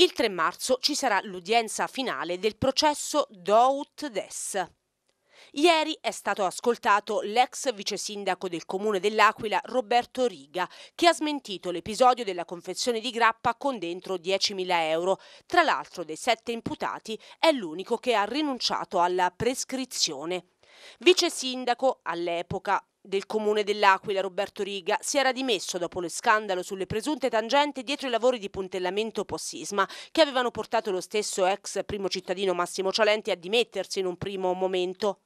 Il 3 marzo ci sarà l'udienza finale del processo Dout Des. Ieri è stato ascoltato l'ex vice sindaco del comune dell'Aquila Roberto Riga, che ha smentito l'episodio della confezione di grappa con dentro 10.000 euro. Tra l'altro dei sette imputati è l'unico che ha rinunciato alla prescrizione. Vice sindaco all'epoca del comune dell'Aquila, Roberto Riga, si era dimesso dopo lo scandalo sulle presunte tangenti dietro i lavori di puntellamento post-sisma che avevano portato lo stesso ex primo cittadino Massimo Cialenti a dimettersi in un primo momento.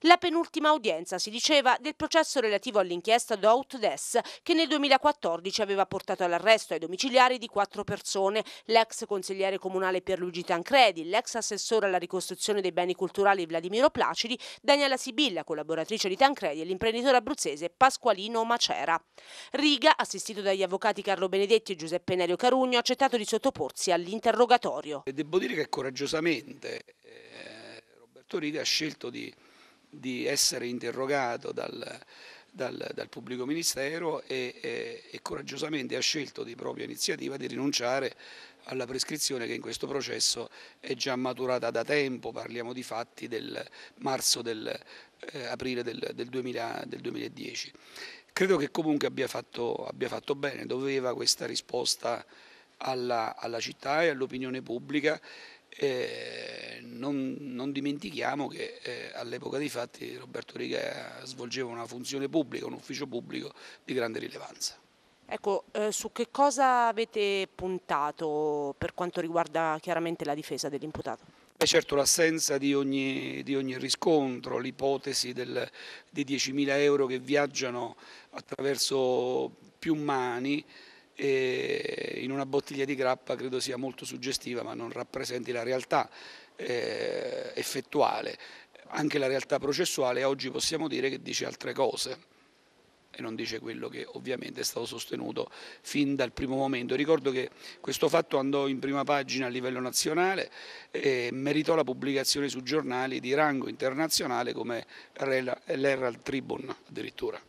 La penultima udienza, si diceva, del processo relativo all'inchiesta do Outdes che nel 2014 aveva portato all'arresto ai domiciliari di quattro persone, l'ex consigliere comunale Pierluigi Tancredi, l'ex assessore alla ricostruzione dei beni culturali Vladimiro Placidi, Daniela Sibilla, collaboratrice di Tancredi e l'imprenditore abruzzese Pasqualino Macera. Riga, assistito dagli avvocati Carlo Benedetti e Giuseppe Nerio Carugno, ha accettato di sottoporsi all'interrogatorio. Devo dire che coraggiosamente eh, Roberto Riga ha scelto di di essere interrogato dal, dal, dal pubblico ministero e, e, e coraggiosamente ha scelto di propria iniziativa di rinunciare alla prescrizione che in questo processo è già maturata da tempo, parliamo di fatti del marzo del, eh, aprile del, del, 2000, del, 2010. Credo che comunque abbia fatto, abbia fatto bene, doveva questa risposta alla, alla città e all'opinione pubblica. Eh, non, non, dimentichiamo che eh, all'epoca dei fatti Roberto Riga svolgeva una funzione pubblica, un ufficio pubblico di grande rilevanza. Ecco, eh, su che cosa avete puntato per quanto riguarda chiaramente la difesa dell'imputato? Beh, certo l'assenza di, di ogni, riscontro, l'ipotesi di 10.000 euro che viaggiano attraverso più mani, eh, una bottiglia di grappa credo sia molto suggestiva ma non rappresenti la realtà eh, effettuale. Anche la realtà processuale oggi possiamo dire che dice altre cose e non dice quello che ovviamente è stato sostenuto fin dal primo momento. Ricordo che questo fatto andò in prima pagina a livello nazionale e meritò la pubblicazione su giornali di rango internazionale come l'Herald Tribune addirittura.